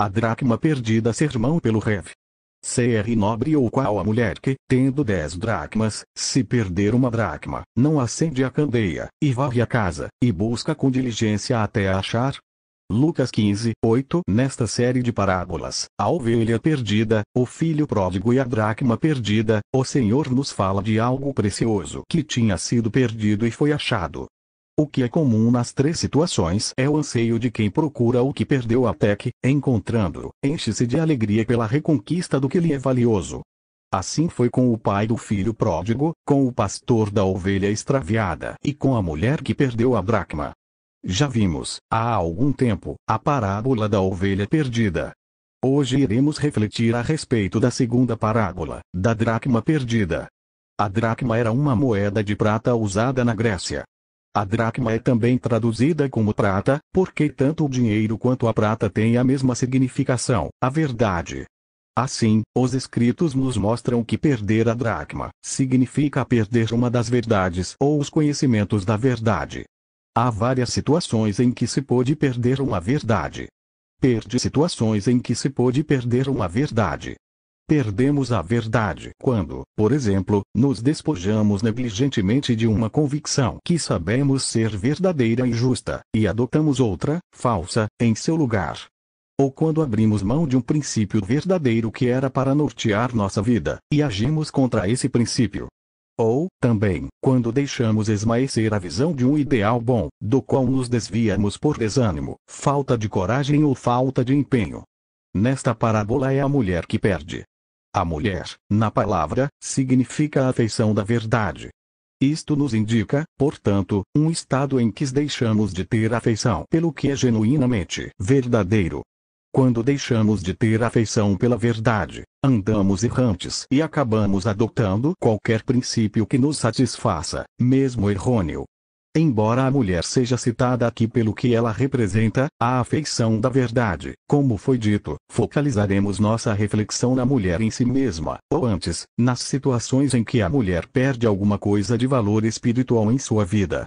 A dracma perdida ser mão pelo Rev. CR Nobre ou qual a mulher que, tendo dez dracmas, se perder uma dracma, não acende a candeia, e varre a casa, e busca com diligência até achar? Lucas 15, 8 Nesta série de parábolas, a ovelha perdida, o filho pródigo e a dracma perdida, o Senhor nos fala de algo precioso que tinha sido perdido e foi achado. O que é comum nas três situações é o anseio de quem procura o que perdeu até que, encontrando, enche-se de alegria pela reconquista do que lhe é valioso. Assim foi com o pai do filho pródigo, com o pastor da ovelha extraviada e com a mulher que perdeu a dracma. Já vimos, há algum tempo, a parábola da ovelha perdida. Hoje iremos refletir a respeito da segunda parábola, da dracma perdida. A dracma era uma moeda de prata usada na Grécia, a dracma é também traduzida como prata, porque tanto o dinheiro quanto a prata têm a mesma significação, a verdade. Assim, os escritos nos mostram que perder a dracma significa perder uma das verdades ou os conhecimentos da verdade. Há várias situações em que se pode perder uma verdade. Perde situações em que se pode perder uma verdade. Perdemos a verdade quando, por exemplo, nos despojamos negligentemente de uma convicção que sabemos ser verdadeira e justa, e adotamos outra, falsa, em seu lugar. Ou quando abrimos mão de um princípio verdadeiro que era para nortear nossa vida, e agimos contra esse princípio. Ou, também, quando deixamos esmaecer a visão de um ideal bom, do qual nos desviamos por desânimo, falta de coragem ou falta de empenho. Nesta parábola é a mulher que perde a mulher, na palavra, significa a afeição da verdade. Isto nos indica, portanto, um estado em que deixamos de ter afeição pelo que é genuinamente verdadeiro. Quando deixamos de ter afeição pela verdade, andamos errantes e acabamos adotando qualquer princípio que nos satisfaça, mesmo errôneo, Embora a mulher seja citada aqui pelo que ela representa, a afeição da verdade, como foi dito, focalizaremos nossa reflexão na mulher em si mesma, ou antes, nas situações em que a mulher perde alguma coisa de valor espiritual em sua vida,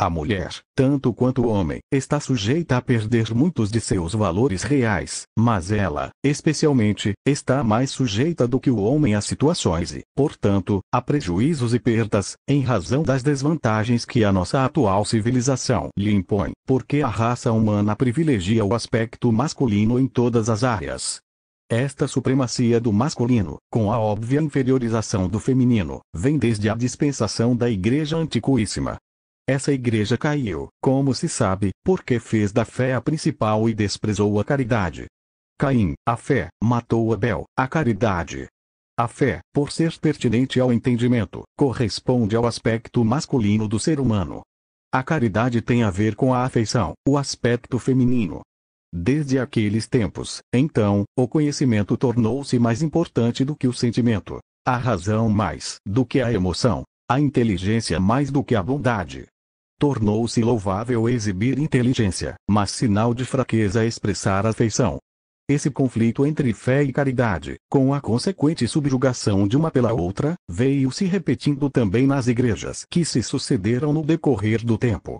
a mulher, tanto quanto o homem, está sujeita a perder muitos de seus valores reais, mas ela, especialmente, está mais sujeita do que o homem a situações e, portanto, a prejuízos e perdas, em razão das desvantagens que a nossa atual civilização lhe impõe, porque a raça humana privilegia o aspecto masculino em todas as áreas. Esta supremacia do masculino, com a óbvia inferiorização do feminino, vem desde a dispensação da Igreja Antiquíssima, essa igreja caiu, como se sabe, porque fez da fé a principal e desprezou a caridade. Caim, a fé, matou Abel, a caridade. A fé, por ser pertinente ao entendimento, corresponde ao aspecto masculino do ser humano. A caridade tem a ver com a afeição, o aspecto feminino. Desde aqueles tempos, então, o conhecimento tornou-se mais importante do que o sentimento, a razão mais do que a emoção, a inteligência mais do que a bondade, tornou-se louvável exibir inteligência, mas sinal de fraqueza expressar afeição. Esse conflito entre fé e caridade, com a consequente subjugação de uma pela outra, veio se repetindo também nas igrejas que se sucederam no decorrer do tempo.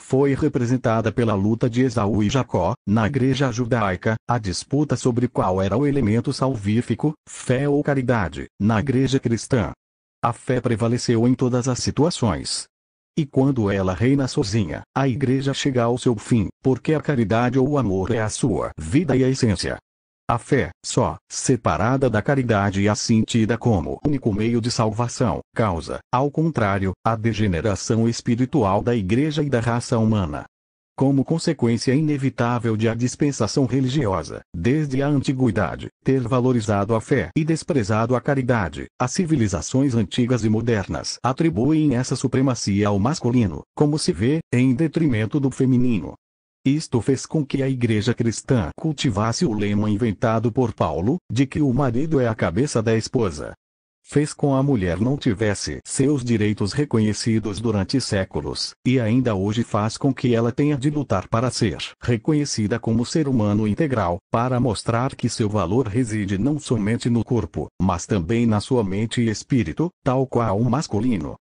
Foi representada pela luta de Esaú e Jacó, na igreja judaica, a disputa sobre qual era o elemento salvífico, fé ou caridade, na igreja cristã. A fé prevaleceu em todas as situações, e quando ela reina sozinha, a igreja chega ao seu fim, porque a caridade ou o amor é a sua vida e a essência. A fé, só, separada da caridade e assim tida como único meio de salvação, causa, ao contrário, a degeneração espiritual da igreja e da raça humana, como consequência inevitável de a dispensação religiosa, desde a antiguidade, ter valorizado a fé e desprezado a caridade. As civilizações antigas e modernas atribuem essa supremacia ao masculino, como se vê, em detrimento do feminino. Isto fez com que a igreja cristã cultivasse o lema inventado por Paulo, de que o marido é a cabeça da esposa, fez com a mulher não tivesse seus direitos reconhecidos durante séculos, e ainda hoje faz com que ela tenha de lutar para ser reconhecida como ser humano integral, para mostrar que seu valor reside não somente no corpo, mas também na sua mente e espírito, tal qual o masculino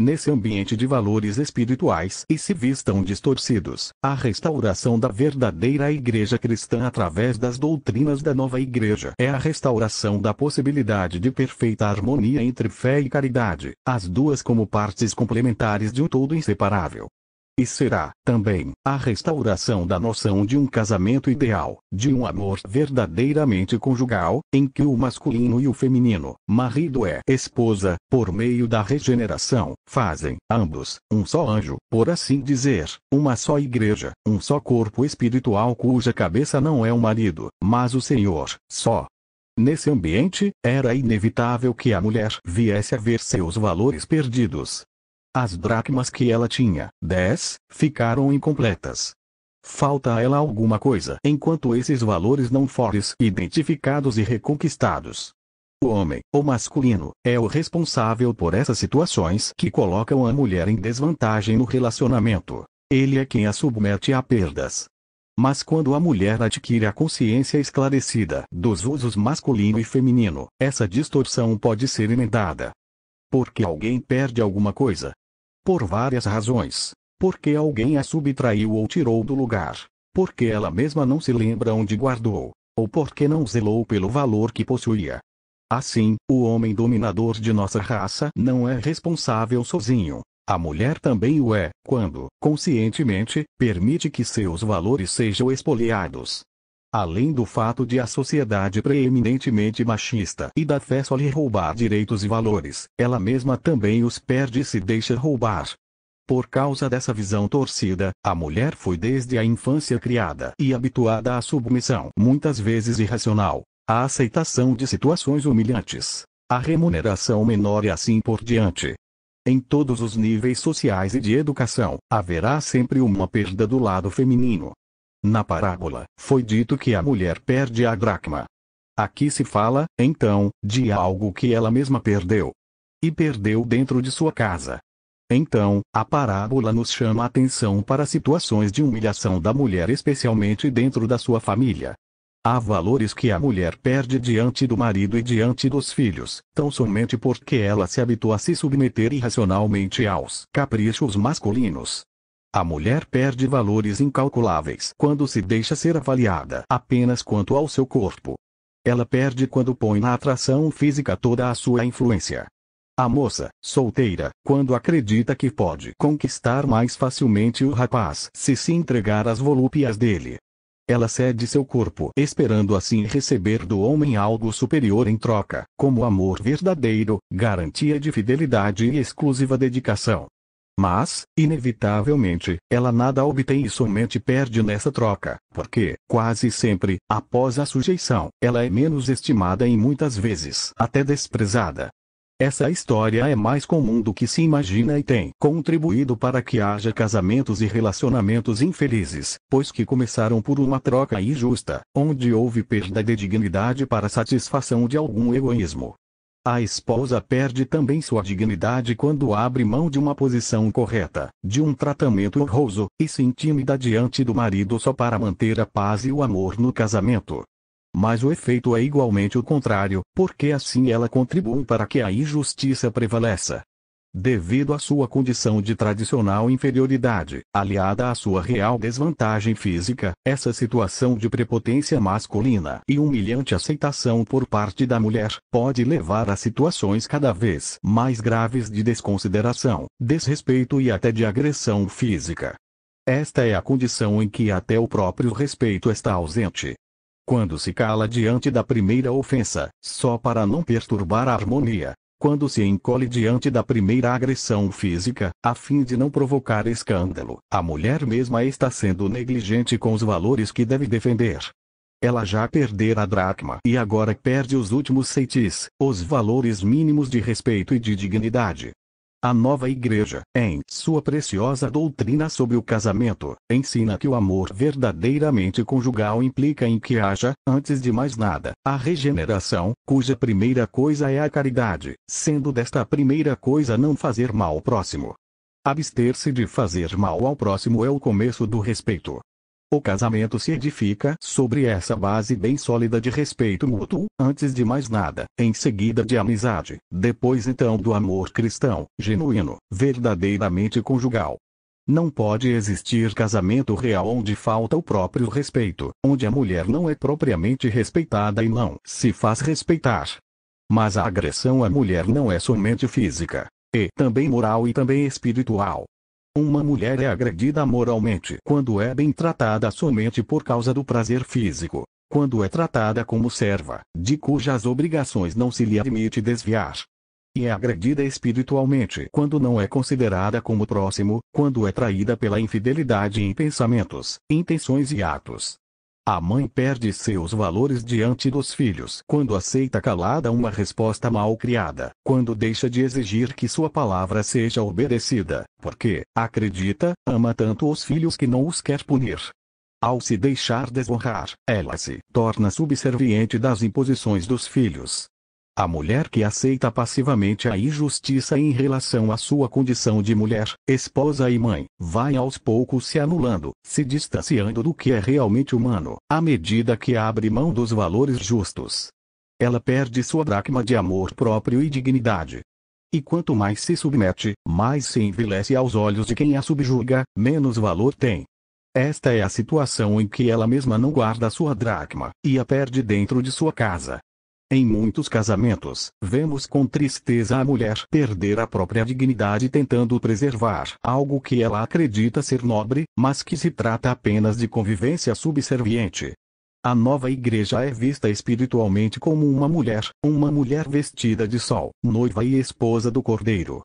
nesse ambiente de valores espirituais e se vistam distorcidos. A restauração da verdadeira igreja cristã através das doutrinas da nova igreja é a restauração da possibilidade de perfeita harmonia entre fé e caridade, as duas como partes complementares de um todo inseparável. E será, também, a restauração da noção de um casamento ideal, de um amor verdadeiramente conjugal, em que o masculino e o feminino, marido e esposa, por meio da regeneração, fazem, ambos, um só anjo, por assim dizer, uma só igreja, um só corpo espiritual cuja cabeça não é o marido, mas o Senhor, só, Nesse ambiente, era inevitável que a mulher viesse a ver seus valores perdidos, as dracmas que ela tinha, dez, ficaram incompletas. Falta a ela alguma coisa enquanto esses valores não forem identificados e reconquistados. O homem, ou masculino, é o responsável por essas situações que colocam a mulher em desvantagem no relacionamento. Ele é quem a submete a perdas. Mas quando a mulher adquire a consciência esclarecida dos usos masculino e feminino, essa distorção pode ser emendada. Porque alguém perde alguma coisa, por várias razões. Porque alguém a subtraiu ou tirou do lugar. Porque ela mesma não se lembra onde guardou. Ou porque não zelou pelo valor que possuía. Assim, o homem dominador de nossa raça não é responsável sozinho. A mulher também o é, quando, conscientemente, permite que seus valores sejam espoliados. Além do fato de a sociedade preeminentemente machista e da fé só lhe roubar direitos e valores, ela mesma também os perde e se deixa roubar. Por causa dessa visão torcida, a mulher foi desde a infância criada e habituada à submissão, muitas vezes irracional, à aceitação de situações humilhantes, à remuneração menor e assim por diante. Em todos os níveis sociais e de educação, haverá sempre uma perda do lado feminino, na parábola, foi dito que a mulher perde a dracma. Aqui se fala, então, de algo que ela mesma perdeu. E perdeu dentro de sua casa. Então, a parábola nos chama a atenção para situações de humilhação da mulher, especialmente dentro da sua família. Há valores que a mulher perde diante do marido e diante dos filhos, tão somente porque ela se habitua a se submeter irracionalmente aos caprichos masculinos. A mulher perde valores incalculáveis quando se deixa ser avaliada apenas quanto ao seu corpo. Ela perde quando põe na atração física toda a sua influência. A moça, solteira, quando acredita que pode conquistar mais facilmente o rapaz se se entregar às volúpias dele. Ela cede seu corpo esperando assim receber do homem algo superior em troca, como amor verdadeiro, garantia de fidelidade e exclusiva dedicação. Mas, inevitavelmente, ela nada obtém e somente perde nessa troca, porque, quase sempre, após a sujeição, ela é menos estimada e muitas vezes até desprezada. Essa história é mais comum do que se imagina e tem contribuído para que haja casamentos e relacionamentos infelizes, pois que começaram por uma troca injusta, onde houve perda de dignidade para satisfação de algum egoísmo. A esposa perde também sua dignidade quando abre mão de uma posição correta, de um tratamento honroso, e se intimida diante do marido só para manter a paz e o amor no casamento. Mas o efeito é igualmente o contrário, porque assim ela contribui para que a injustiça prevaleça, Devido à sua condição de tradicional inferioridade, aliada à sua real desvantagem física, essa situação de prepotência masculina e humilhante aceitação por parte da mulher, pode levar a situações cada vez mais graves de desconsideração, desrespeito e até de agressão física. Esta é a condição em que até o próprio respeito está ausente quando se cala diante da primeira ofensa, só para não perturbar a harmonia, quando se encolhe diante da primeira agressão física, a fim de não provocar escândalo, a mulher mesma está sendo negligente com os valores que deve defender. Ela já perdera a dracma e agora perde os últimos ceitis, os valores mínimos de respeito e de dignidade. A nova igreja, em sua preciosa doutrina sobre o casamento, ensina que o amor verdadeiramente conjugal implica em que haja, antes de mais nada, a regeneração, cuja primeira coisa é a caridade, sendo desta primeira coisa não fazer mal ao próximo. Abster-se de fazer mal ao próximo é o começo do respeito, o casamento se edifica sobre essa base bem sólida de respeito mútuo, antes de mais nada, em seguida de amizade, depois então do amor cristão, genuíno, verdadeiramente conjugal. Não pode existir casamento real onde falta o próprio respeito, onde a mulher não é propriamente respeitada e não se faz respeitar. Mas a agressão à mulher não é somente física, é também moral e também espiritual. Uma mulher é agredida moralmente quando é bem tratada somente por causa do prazer físico. Quando é tratada como serva, de cujas obrigações não se lhe admite desviar. E é agredida espiritualmente quando não é considerada como próximo, quando é traída pela infidelidade em pensamentos, intenções e atos, a mãe perde seus valores diante dos filhos quando aceita calada uma resposta mal criada, quando deixa de exigir que sua palavra seja obedecida, porque, acredita, ama tanto os filhos que não os quer punir. Ao se deixar desonrar, ela se torna subserviente das imposições dos filhos, a mulher que aceita passivamente a injustiça em relação à sua condição de mulher, esposa e mãe, vai aos poucos se anulando, se distanciando do que é realmente humano, à medida que abre mão dos valores justos. Ela perde sua dracma de amor próprio e dignidade. E quanto mais se submete, mais se envelhece aos olhos de quem a subjuga, menos valor tem. Esta é a situação em que ela mesma não guarda sua dracma, e a perde dentro de sua casa, em muitos casamentos, vemos com tristeza a mulher perder a própria dignidade tentando preservar algo que ela acredita ser nobre, mas que se trata apenas de convivência subserviente. A nova igreja é vista espiritualmente como uma mulher, uma mulher vestida de sol, noiva e esposa do cordeiro,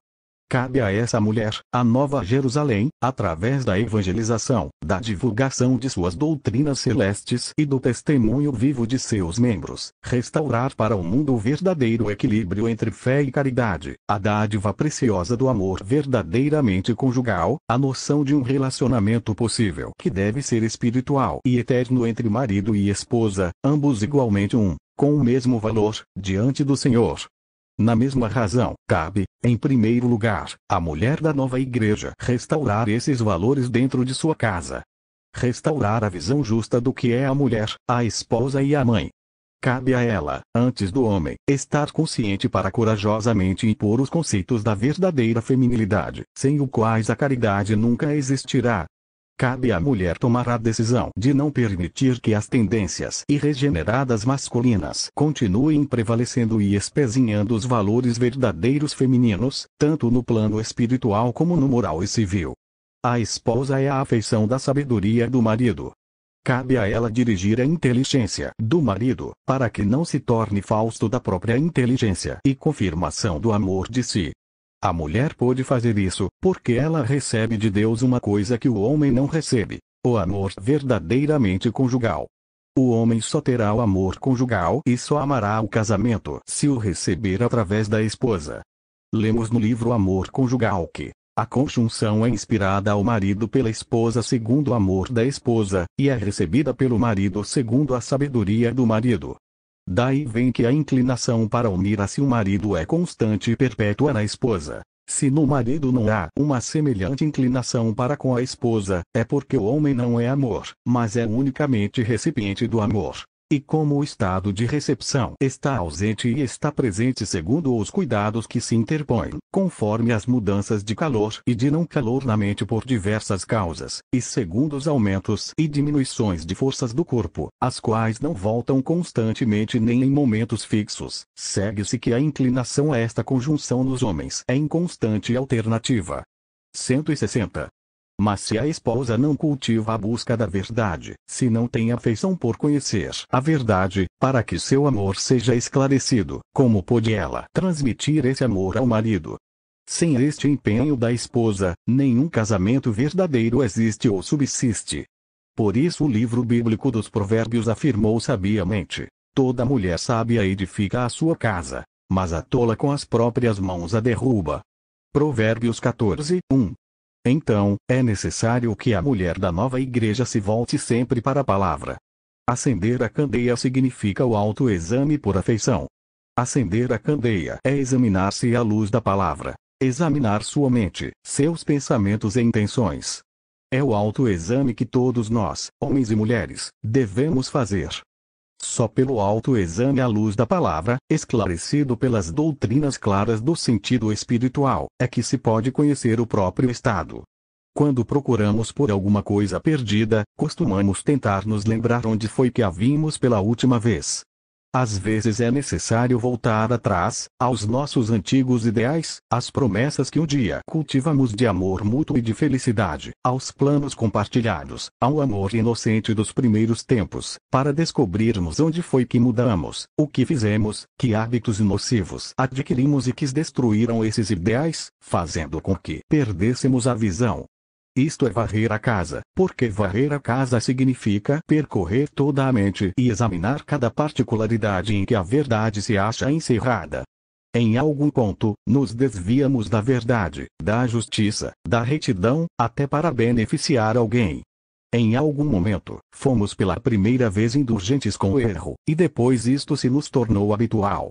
Cabe a essa mulher, a Nova Jerusalém, através da evangelização, da divulgação de suas doutrinas celestes e do testemunho vivo de seus membros, restaurar para o mundo o verdadeiro equilíbrio entre fé e caridade, a dádiva preciosa do amor verdadeiramente conjugal, a noção de um relacionamento possível que deve ser espiritual e eterno entre marido e esposa, ambos igualmente um, com o mesmo valor, diante do Senhor, na mesma razão, cabe, em primeiro lugar, à mulher da nova igreja restaurar esses valores dentro de sua casa. Restaurar a visão justa do que é a mulher, a esposa e a mãe. Cabe a ela, antes do homem, estar consciente para corajosamente impor os conceitos da verdadeira feminilidade, sem os quais a caridade nunca existirá, Cabe à mulher tomar a decisão de não permitir que as tendências irregeneradas masculinas continuem prevalecendo e espezinhando os valores verdadeiros femininos, tanto no plano espiritual como no moral e civil. A esposa é a afeição da sabedoria do marido. Cabe a ela dirigir a inteligência do marido, para que não se torne fausto da própria inteligência e confirmação do amor de si, a mulher pode fazer isso, porque ela recebe de Deus uma coisa que o homem não recebe: o amor verdadeiramente conjugal. O homem só terá o amor conjugal e só amará o casamento se o receber através da esposa. Lemos no livro Amor Conjugal que a conjunção é inspirada ao marido pela esposa segundo o amor da esposa, e é recebida pelo marido segundo a sabedoria do marido. Daí vem que a inclinação para unir a si o marido é constante e perpétua na esposa. Se no marido não há uma semelhante inclinação para com a esposa, é porque o homem não é amor, mas é unicamente recipiente do amor. E como o estado de recepção está ausente e está presente segundo os cuidados que se interpõem, conforme as mudanças de calor e de não calor na mente por diversas causas, e segundo os aumentos e diminuições de forças do corpo, as quais não voltam constantemente nem em momentos fixos, segue-se que a inclinação a esta conjunção nos homens é inconstante e alternativa. 160. Mas se a esposa não cultiva a busca da verdade, se não tem afeição por conhecer a verdade, para que seu amor seja esclarecido, como pode ela transmitir esse amor ao marido? Sem este empenho da esposa, nenhum casamento verdadeiro existe ou subsiste. Por isso o livro bíblico dos Provérbios afirmou sabiamente: toda mulher sábia edifica a sua casa, mas a tola com as próprias mãos a derruba. Provérbios 14, 1. Então, é necessário que a mulher da nova igreja se volte sempre para a palavra. Acender a candeia significa o autoexame por afeição. Acender a candeia é examinar-se à luz da palavra, examinar sua mente, seus pensamentos e intenções. É o autoexame que todos nós, homens e mulheres, devemos fazer, só pelo autoexame à luz da palavra, esclarecido pelas doutrinas claras do sentido espiritual, é que se pode conhecer o próprio estado. Quando procuramos por alguma coisa perdida, costumamos tentar nos lembrar onde foi que a vimos pela última vez, às vezes é necessário voltar atrás, aos nossos antigos ideais, às promessas que um dia cultivamos de amor mútuo e de felicidade, aos planos compartilhados, ao amor inocente dos primeiros tempos, para descobrirmos onde foi que mudamos, o que fizemos, que hábitos nocivos adquirimos e que destruíram esses ideais, fazendo com que perdêssemos a visão isto é varrer a casa, porque varrer a casa significa percorrer toda a mente e examinar cada particularidade em que a verdade se acha encerrada. Em algum ponto, nos desviamos da verdade, da justiça, da retidão, até para beneficiar alguém. Em algum momento, fomos pela primeira vez indulgentes com o erro, e depois isto se nos tornou habitual.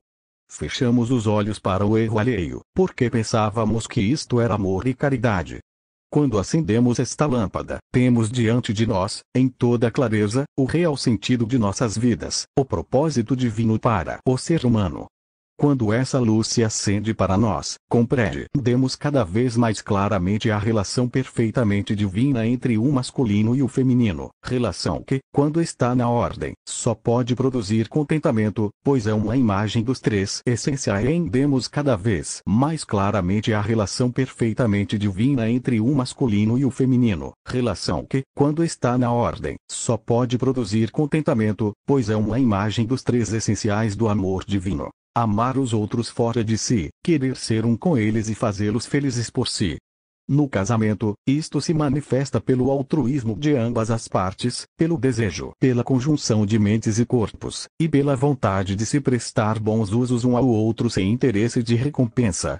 Fechamos os olhos para o erro alheio, porque pensávamos que isto era amor e caridade, quando acendemos esta lâmpada, temos diante de nós, em toda clareza, o real sentido de nossas vidas, o propósito divino para o ser humano. Quando essa luz se acende para nós, compreendemos cada vez mais claramente a relação perfeitamente divina entre o masculino e o feminino, relação que, quando está na ordem, só pode produzir contentamento, pois é uma imagem dos três essenciais. Entendemos cada vez mais claramente a relação perfeitamente divina entre o masculino e o feminino, relação que, quando está na ordem, só pode produzir contentamento, pois é uma imagem dos três essenciais do amor divino. Amar os outros fora de si, querer ser um com eles e fazê-los felizes por si. No casamento, isto se manifesta pelo altruísmo de ambas as partes, pelo desejo, pela conjunção de mentes e corpos, e pela vontade de se prestar bons usos um ao outro sem interesse de recompensa.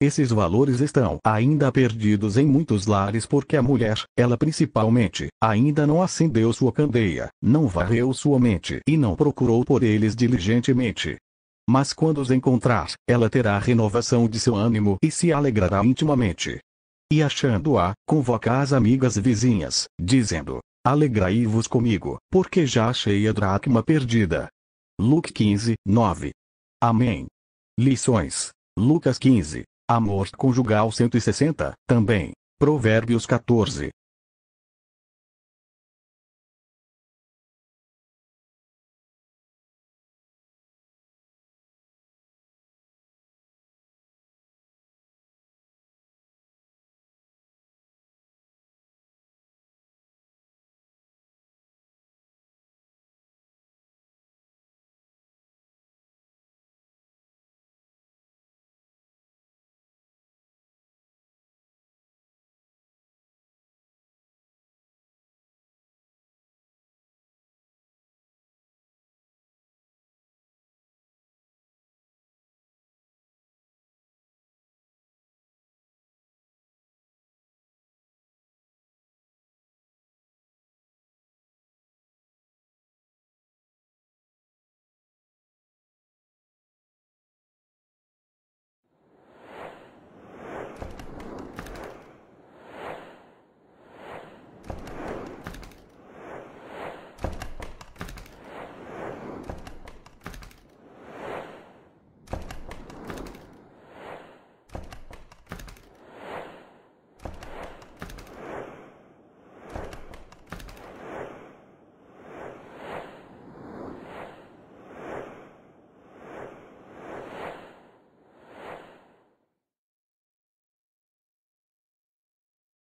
Esses valores estão ainda perdidos em muitos lares porque a mulher, ela principalmente, ainda não acendeu sua candeia, não varreu sua mente e não procurou por eles diligentemente. Mas quando os encontrar, ela terá renovação de seu ânimo e se alegrará intimamente. E achando-a, convoca as amigas vizinhas, dizendo: Alegrai-vos comigo, porque já achei a dracma perdida. Luke 15, 9. Amém. Lições. Lucas 15. Amor conjugal 160, também. Provérbios 14,